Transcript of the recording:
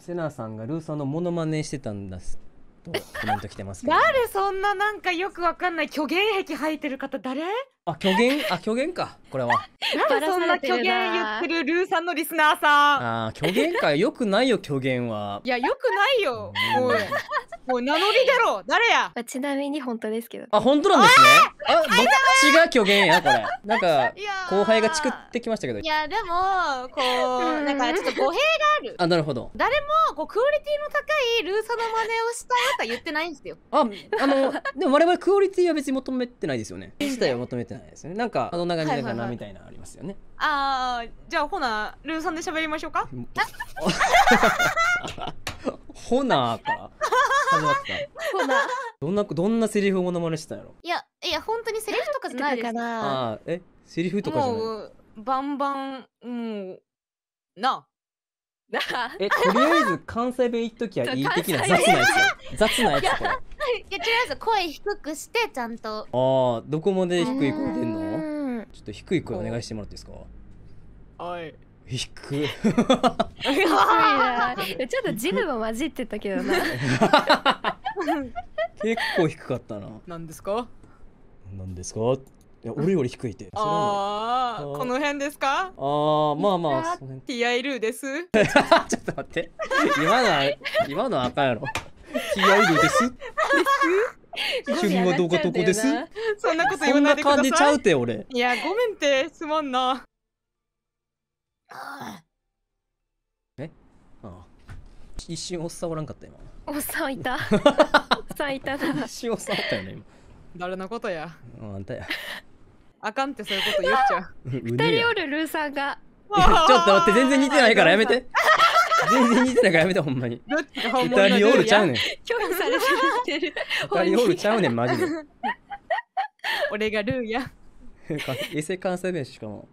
セナさんがルーさんのモノマネしてたんですとコメント来てますけど、ね、誰そんななんかよくわかんない虚言癖吐いてる方誰あ、虚言あ、虚言か。これは。なんでそんな虚言言ってるルーさんのリスナーさん。あ虚言か。よくないよ、虚言は。いや、よくないよ。もう、もう名乗りだろ。誰や。ちなみに本当ですけど。あ、本当なんですね。あ、どっちが虚言や、これ。なんか、後輩がチクってきましたけど。いや、でも、こう、なんかちょっと語弊がある。あ、なるほど。誰も、こう、クオリティの高いルーさんの真似をしたとは言ってないんですよ。あ、あの、でも我々クオリティは別に求めてないですよね。自体は求めてない。ないですねなんかどんな感じだかなみたいなありますよね、ああじゃあほなルーさんで喋りましょうか ほなか始まったほなどんなどんなセリフをモノマネしてたやろいやいや本当にセリフとかじゃないですかな。あえセリフとかじゃないもうバンバンもうななえとりあえず関西弁言っときゃいい的な雑なやつ 雑なやつこれいや違います声低くしてちゃんとああどこまで低い声出んのちょっと低い声お願いしてもらっていいですかはい低いちょっとジムも混じってたけどな結構低かったななんですかなんですかいや俺より低いって。ああこの辺ですか？ああまあまあ。ティアイルーです。ちょっと待って。今のは今のはあかんやろ。ティアイルーです。主婦はどうかどこです そんなこと言わないでください。そんな感じちゃうて俺。いや、ごめんってすまんな。えああ。一瞬おっさんおらんかった今。おっさんいた。おっさんいたな。一瞬おっさんおったよね今。誰のことや。あんたや。あかんってそういうこと言っちゃう。二人おるルーさんが。ちょっと待って全然似てないからやめて。全然似てないからやめてほんまに。どっちが本物二人おるちゃうね拒否されてる二人おるちゃうねん、マジで。俺がルーや。か衛星関西弁しかも。